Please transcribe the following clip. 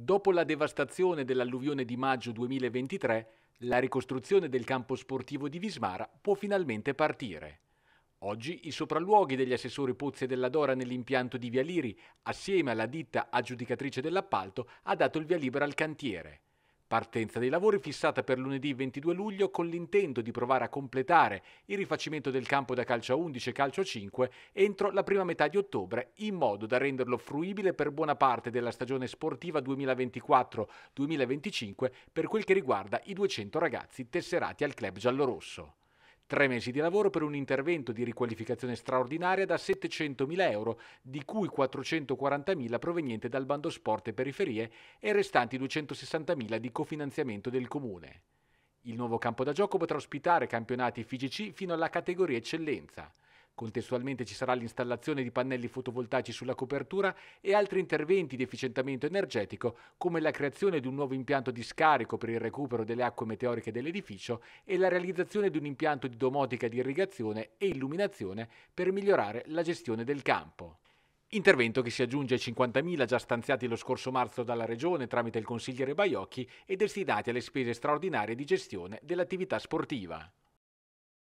Dopo la devastazione dell'alluvione di maggio 2023, la ricostruzione del campo sportivo di Vismara può finalmente partire. Oggi i sopralluoghi degli assessori Pozzi e della Dora nell'impianto di Via Liri, assieme alla ditta aggiudicatrice dell'appalto, ha dato il via libera al cantiere. Partenza dei lavori fissata per lunedì 22 luglio con l'intento di provare a completare il rifacimento del campo da calcio a 11 e calcio a 5 entro la prima metà di ottobre in modo da renderlo fruibile per buona parte della stagione sportiva 2024-2025 per quel che riguarda i 200 ragazzi tesserati al club giallorosso. Tre mesi di lavoro per un intervento di riqualificazione straordinaria da 700.000 euro, di cui 440.000 proveniente dal bando sport e periferie e restanti 260.000 di cofinanziamento del comune. Il nuovo campo da gioco potrà ospitare campionati FIGC fino alla categoria eccellenza. Contestualmente ci sarà l'installazione di pannelli fotovoltaici sulla copertura e altri interventi di efficientamento energetico come la creazione di un nuovo impianto di scarico per il recupero delle acque meteoriche dell'edificio e la realizzazione di un impianto di domotica di irrigazione e illuminazione per migliorare la gestione del campo. Intervento che si aggiunge ai 50.000 già stanziati lo scorso marzo dalla Regione tramite il consigliere Baiocchi e destinati alle spese straordinarie di gestione dell'attività sportiva.